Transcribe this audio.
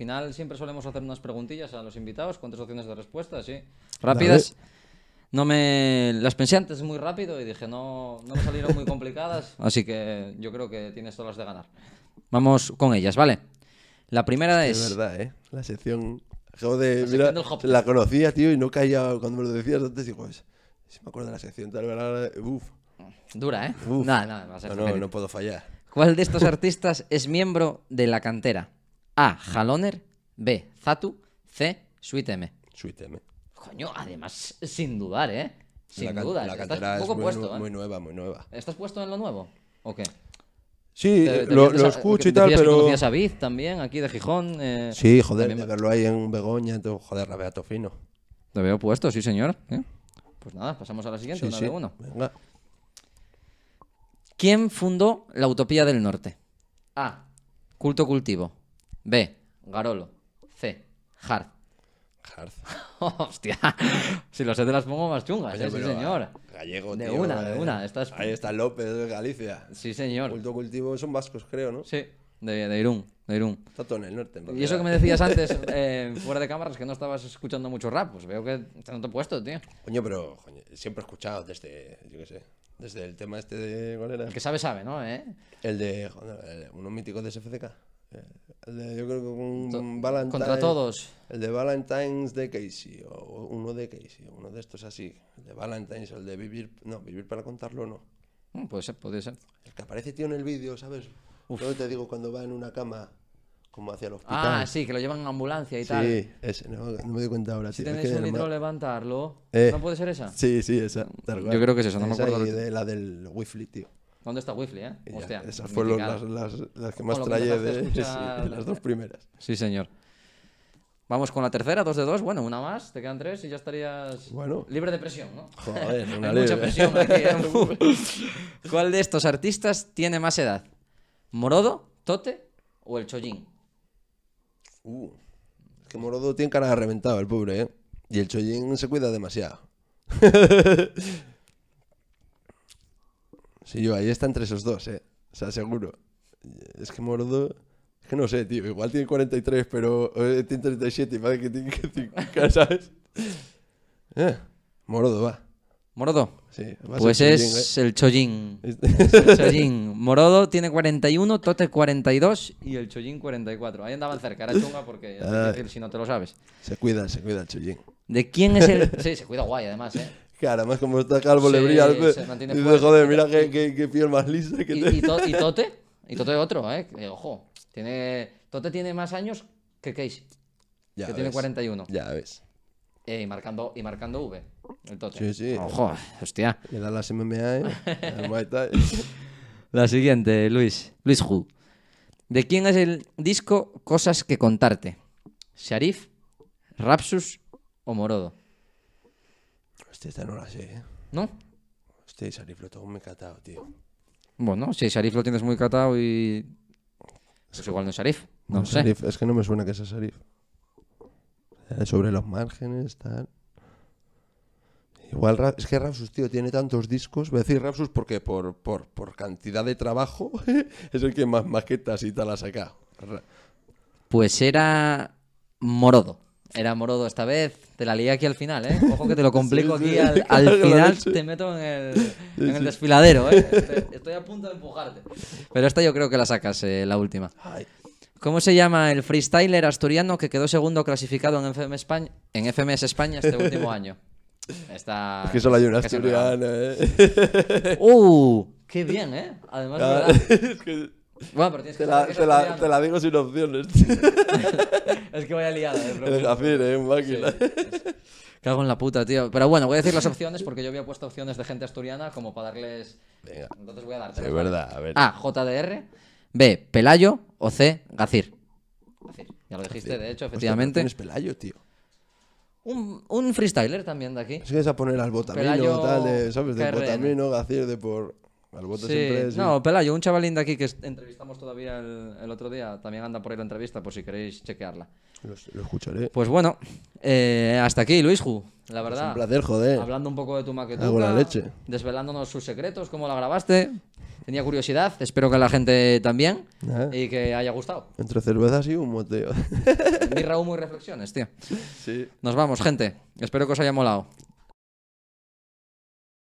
Al final siempre solemos hacer unas preguntillas a los invitados con tres opciones de respuesta, sí. Rápidas. No me las pensé antes muy rápido y dije no, no me salieron muy complicadas, así que yo creo que tienes todas las de ganar. Vamos con ellas, ¿vale? La primera es. Es verdad, ¿eh? La sección. la, conocía, tío, y no caía cuando me lo decías antes. Digo, pues, si me acuerdo de la sección, tal, vez Uf. Dura, ¿eh? nada, no, no, no puedo fallar. ¿Cuál de estos artistas es miembro de la cantera? A. Haloner. B. Zatu. C. Suite M. Suite M. Coño, además, sin dudar, ¿eh? Sin duda. La cantera estás muy, puesto, eh? muy, nueva, muy nueva. ¿Estás puesto en lo nuevo? ¿O qué? Sí, eh, lo, escucho y tal, pero... Conocías a Viz también, aquí de Gijón. Eh, sí, joder, verlo ahí en Begoña, entonces, joder, a Tofino lo veo puesto, sí, señor. ¿eh? Pues nada, pasamos a la siguiente, de uno. ¿Quién fundó la Utopía del Norte? A. Culto Cultivo. B. Garolo. C. Hard. Hard. Hostia. Si lo sé, e te las pongo más chungas, eh, sí, señor. Gallego, De una, eh. de una. Ahí está López de Galicia. Sí, señor. Culto cultivo son vascos, creo, ¿no? Sí, de, de Irún. De Irún. Está todo en el norte, Y eso que me decías antes, eh, fuera de cámaras, que no estabas escuchando mucho rap, pues veo que te han puesto, tío. Coño, pero siempre he escuchado desde, yo qué sé, desde el tema este de... ¿Cuál El que sabe, sabe, ¿no? El de... uno mítico de SFCK. eh, yo creo que un Valentine, Contra todos. El de Valentine's de Casey, o uno de Casey, uno de estos así. El de Valentine's, el de Vivir. No, Vivir para contarlo no. Mm, puede ser, puede ser. El que aparece, tío, en el vídeo, ¿sabes? uf te digo cuando va en una cama como hacia el hospital. Ah, sí, que lo llevan en ambulancia y tal. Sí, ese, no, me doy cuenta ahora. Si tenéis un litro, levantarlo. ¿No puede ser esa? Sí, sí, esa. Yo creo que es esa, no me acuerdo. de la del Wifly, tío. ¿Dónde está Wifly, eh? esas fueron las, las, que más trae de, las dos primeras. Sí, señor. Vamos con la tercera, dos de dos. Bueno, una más, te quedan tres y ya estarías libre de presión, ¿no? Joder, Hay mucha presión ¿eh? ¿Cuál de estos artistas tiene más edad? ¿Morodo, Tote o el Chollín? Uh, es que Morodo tiene cara de reventado, el pobre, ¿eh? Y el Chollín se cuida demasiado. Sí, yo ahí está entre esos dos, ¿eh? O sea, seguro. Es que Morodo, Es que no sé, tío. Igual tiene 43, pero eh, tiene 37 y parece que tiene que ¿sabes? Eh, Morodo va. ¿Morodo? Sí. Pues eh. es el chollín. Morodo tiene 41, Tote 42 y el chollín 44. Ahí andaban cerca, era chunga porque ah. si no te lo sabes. Se cuida, se cuida el Chojin. ¿De quién es el...? Sí, se cuida guay además, ¿eh? que además como está calvo le brilla dice, joder, mira qué, qué, piel más lisa que y, Tote y, y, Tote, y Tote otro, ¿eh? eh, ojo, tiene, Tote tiene más años que Casey, que tiene 41. Ya ves. Eh, y, marcando, y marcando V, el Tote. Sí, sí. Ojo, hostia. Le da las MMA, ¿eh? La siguiente, Luis, Luis Hu. ¿De quién es el disco Cosas que contarte? ¿Sharif, Rapsus o Morodo? Este esta no la sé, ¿eh? ¿No? Este Sharif lo tengo muy catado, tío. Bueno, si Sharif lo tienes muy catado y. Pues igual no es Sharif. No, sé. es que no me suena que sea Sharif. Eh, sobre los márgenes, tal. Igual, es que Rapsus, tío, tiene tantos discos. Voy a decir Rapsus porque por, por, por cantidad de trabajo es el que más maquetas y tal ha sacado. Pues era Morodo. Era Morodo esta vez. Te la lié aquí al final, ¿eh? Ojo que te lo complico aquí. Al, final te meto en el, desfiladero, ¿eh? Estoy, a punto de empujarte. Pero esta yo creo que la sacas, eh, la última. ¿Cómo se llama el freestyler asturiano que quedó segundo clasificado en, en FMS España este último año? es que solo hay un asturiano, ¿eh? ¡Uh! ¡Qué bien, eh! Además, ¿verdad? Bueno, pero te la, te, la, digo sin opciones. es que voy a liar El eh, eh máquina. Cago en la puta, tío. Pero bueno, voy a decir las opciones porque yo había puesto opciones de gente asturiana como para darles. Venga. Entonces voy a darte. Sí, verdad, a ver. A, JDR. B, Pelayo. O C, Gacir. Gacir. Ya lo dijiste, de hecho, efectivamente. Pelayo, tío? Un, un, freestyler también de aquí. Es que a poner al botamino, tal, ¿sabes? De botamino, Gacir, de por. No, Pelayo, un chavalín de aquí que entrevistamos todavía el, otro día, también anda por ahí la entrevista, por si queréis chequearla. Lo, escucharé. Pues bueno, eh, hasta aquí, Luis Ju. La verdad. un placer, joder. Hablando un poco de tu maquetuca. la leche. Desvelándonos sus secretos, cómo la grabaste. Tenía curiosidad, espero que la gente también. Ah. Y que haya gustado. Entre cervezas y un moteo. Mirra humo y reflexiones, tío. Sí. Nos vamos, gente. Espero que os haya molado.